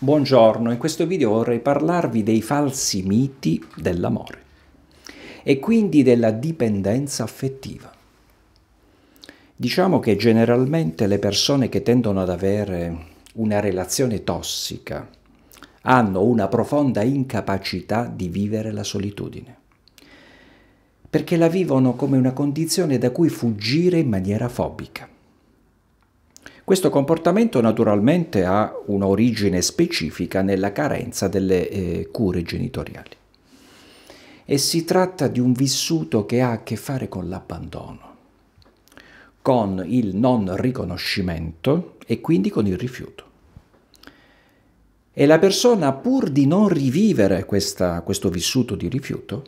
Buongiorno, in questo video vorrei parlarvi dei falsi miti dell'amore e quindi della dipendenza affettiva. Diciamo che generalmente le persone che tendono ad avere una relazione tossica hanno una profonda incapacità di vivere la solitudine, perché la vivono come una condizione da cui fuggire in maniera fobica. Questo comportamento naturalmente ha un'origine specifica nella carenza delle eh, cure genitoriali e si tratta di un vissuto che ha a che fare con l'abbandono, con il non riconoscimento e quindi con il rifiuto. E la persona, pur di non rivivere questa, questo vissuto di rifiuto,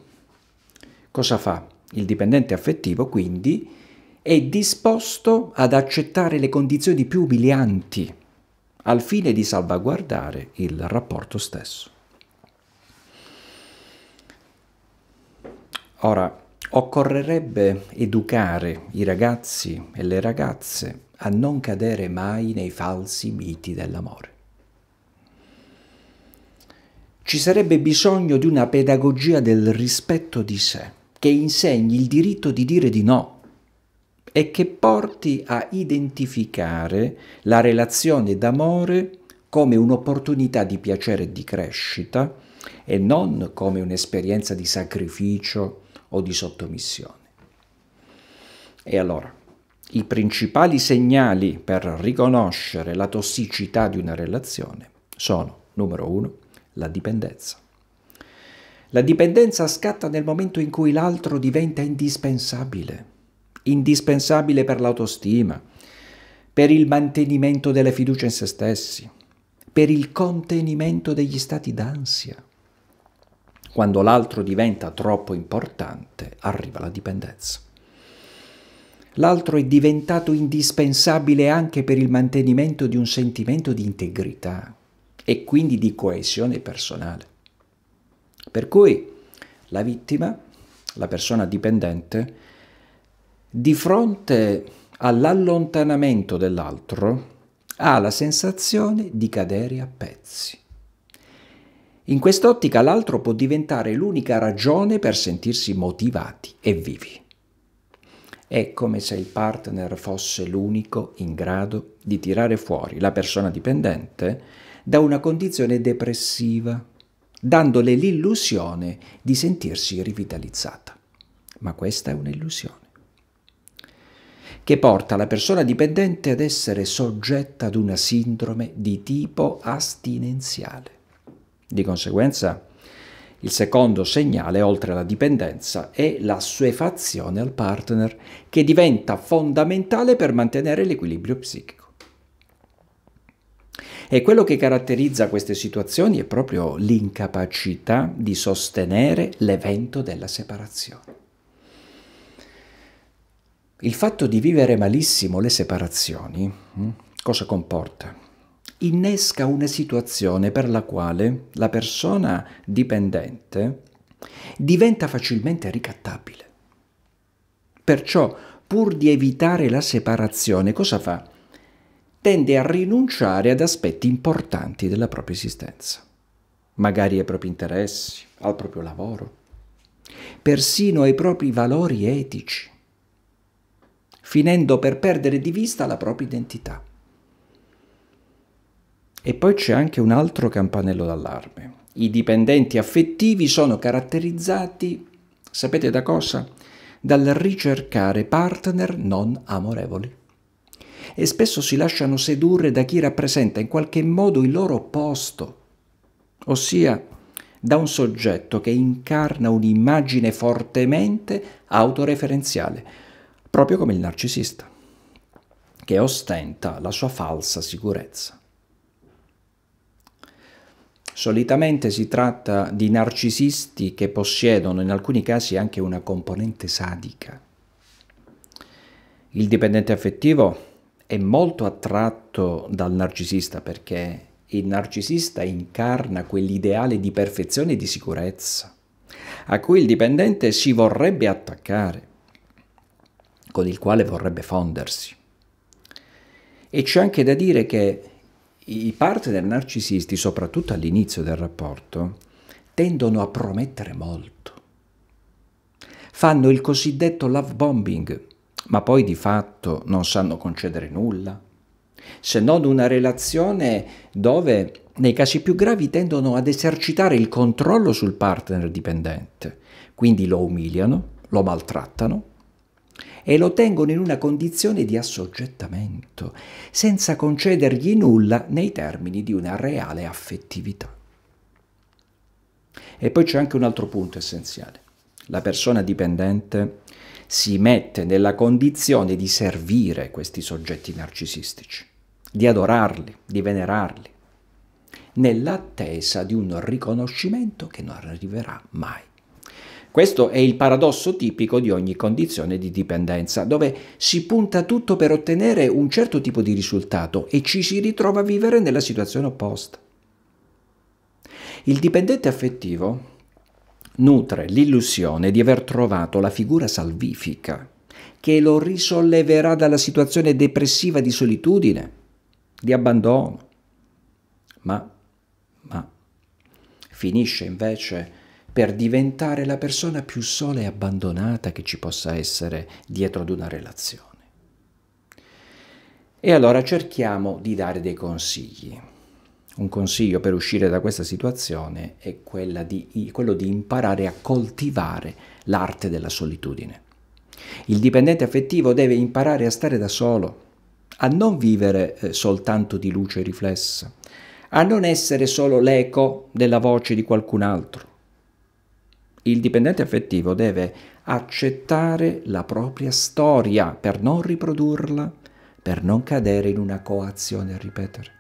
cosa fa? Il dipendente affettivo quindi è disposto ad accettare le condizioni più umilianti al fine di salvaguardare il rapporto stesso. Ora, occorrerebbe educare i ragazzi e le ragazze a non cadere mai nei falsi miti dell'amore. Ci sarebbe bisogno di una pedagogia del rispetto di sé, che insegni il diritto di dire di no e che porti a identificare la relazione d'amore come un'opportunità di piacere e di crescita e non come un'esperienza di sacrificio o di sottomissione. E allora, i principali segnali per riconoscere la tossicità di una relazione sono, numero uno, la dipendenza. La dipendenza scatta nel momento in cui l'altro diventa indispensabile indispensabile per l'autostima, per il mantenimento della fiducia in se stessi, per il contenimento degli stati d'ansia. Quando l'altro diventa troppo importante, arriva la dipendenza. L'altro è diventato indispensabile anche per il mantenimento di un sentimento di integrità e quindi di coesione personale. Per cui la vittima, la persona dipendente, di fronte all'allontanamento dell'altro, ha la sensazione di cadere a pezzi. In quest'ottica l'altro può diventare l'unica ragione per sentirsi motivati e vivi. È come se il partner fosse l'unico in grado di tirare fuori la persona dipendente da una condizione depressiva, dandole l'illusione di sentirsi rivitalizzata. Ma questa è un'illusione che porta la persona dipendente ad essere soggetta ad una sindrome di tipo astinenziale. Di conseguenza, il secondo segnale, oltre alla dipendenza, è la l'assuefazione al partner, che diventa fondamentale per mantenere l'equilibrio psichico. E quello che caratterizza queste situazioni è proprio l'incapacità di sostenere l'evento della separazione. Il fatto di vivere malissimo le separazioni, mm, cosa comporta? Innesca una situazione per la quale la persona dipendente diventa facilmente ricattabile. Perciò, pur di evitare la separazione, cosa fa? Tende a rinunciare ad aspetti importanti della propria esistenza, magari ai propri interessi, al proprio lavoro, persino ai propri valori etici finendo per perdere di vista la propria identità. E poi c'è anche un altro campanello d'allarme. I dipendenti affettivi sono caratterizzati, sapete da cosa? Dal ricercare partner non amorevoli. E spesso si lasciano sedurre da chi rappresenta in qualche modo il loro opposto, ossia da un soggetto che incarna un'immagine fortemente autoreferenziale, proprio come il narcisista, che ostenta la sua falsa sicurezza. Solitamente si tratta di narcisisti che possiedono in alcuni casi anche una componente sadica. Il dipendente affettivo è molto attratto dal narcisista perché il narcisista incarna quell'ideale di perfezione e di sicurezza a cui il dipendente si vorrebbe attaccare con il quale vorrebbe fondersi. E c'è anche da dire che i partner narcisisti, soprattutto all'inizio del rapporto, tendono a promettere molto. Fanno il cosiddetto love bombing, ma poi di fatto non sanno concedere nulla, se non una relazione dove nei casi più gravi tendono ad esercitare il controllo sul partner dipendente, quindi lo umiliano, lo maltrattano e lo tengono in una condizione di assoggettamento, senza concedergli nulla nei termini di una reale affettività. E poi c'è anche un altro punto essenziale. La persona dipendente si mette nella condizione di servire questi soggetti narcisistici, di adorarli, di venerarli, nell'attesa di un riconoscimento che non arriverà mai. Questo è il paradosso tipico di ogni condizione di dipendenza, dove si punta tutto per ottenere un certo tipo di risultato e ci si ritrova a vivere nella situazione opposta. Il dipendente affettivo nutre l'illusione di aver trovato la figura salvifica che lo risolleverà dalla situazione depressiva di solitudine, di abbandono. Ma, ma finisce invece per diventare la persona più sola e abbandonata che ci possa essere dietro ad una relazione. E allora cerchiamo di dare dei consigli. Un consiglio per uscire da questa situazione è di, quello di imparare a coltivare l'arte della solitudine. Il dipendente affettivo deve imparare a stare da solo, a non vivere eh, soltanto di luce riflessa, a non essere solo l'eco della voce di qualcun altro, il dipendente affettivo deve accettare la propria storia per non riprodurla, per non cadere in una coazione a ripetere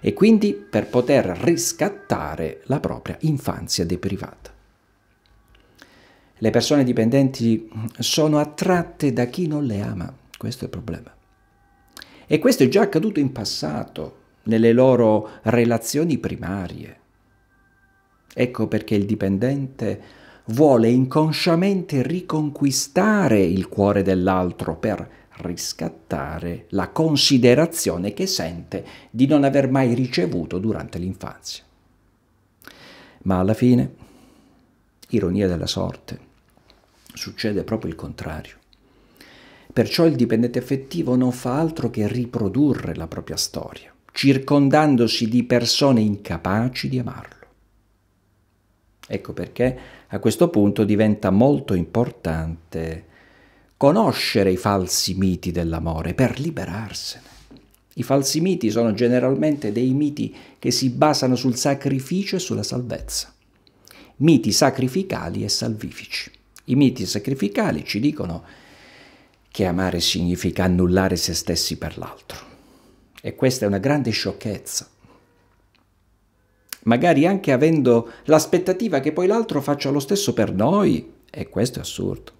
e quindi per poter riscattare la propria infanzia deprivata. Le persone dipendenti sono attratte da chi non le ama, questo è il problema. E questo è già accaduto in passato, nelle loro relazioni primarie. Ecco perché il dipendente vuole inconsciamente riconquistare il cuore dell'altro per riscattare la considerazione che sente di non aver mai ricevuto durante l'infanzia. Ma alla fine, ironia della sorte, succede proprio il contrario. Perciò il dipendente affettivo non fa altro che riprodurre la propria storia, circondandosi di persone incapaci di amarlo. Ecco perché a questo punto diventa molto importante conoscere i falsi miti dell'amore per liberarsene. I falsi miti sono generalmente dei miti che si basano sul sacrificio e sulla salvezza. Miti sacrificali e salvifici. I miti sacrificali ci dicono che amare significa annullare se stessi per l'altro. E questa è una grande sciocchezza magari anche avendo l'aspettativa che poi l'altro faccia lo stesso per noi. E questo è assurdo,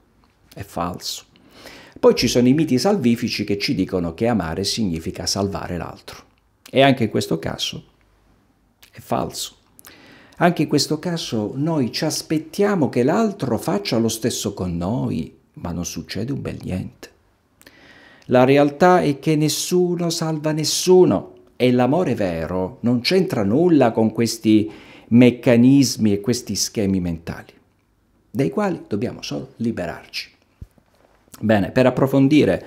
è falso. Poi ci sono i miti salvifici che ci dicono che amare significa salvare l'altro. E anche in questo caso è falso. Anche in questo caso noi ci aspettiamo che l'altro faccia lo stesso con noi, ma non succede un bel niente. La realtà è che nessuno salva nessuno e l'amore vero non c'entra nulla con questi meccanismi e questi schemi mentali, dai quali dobbiamo solo liberarci. Bene, per approfondire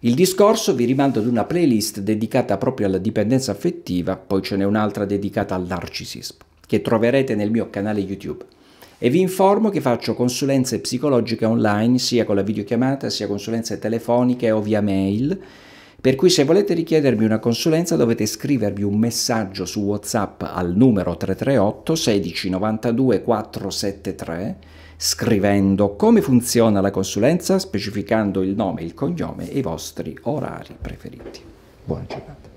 il discorso vi rimando ad una playlist dedicata proprio alla dipendenza affettiva, poi ce n'è un'altra dedicata al narcisismo, che troverete nel mio canale YouTube. E vi informo che faccio consulenze psicologiche online, sia con la videochiamata, sia consulenze telefoniche o via mail, per cui se volete richiedermi una consulenza dovete scrivervi un messaggio su WhatsApp al numero 338 16 92 473 scrivendo come funziona la consulenza specificando il nome, il cognome e i vostri orari preferiti. Buona giornata.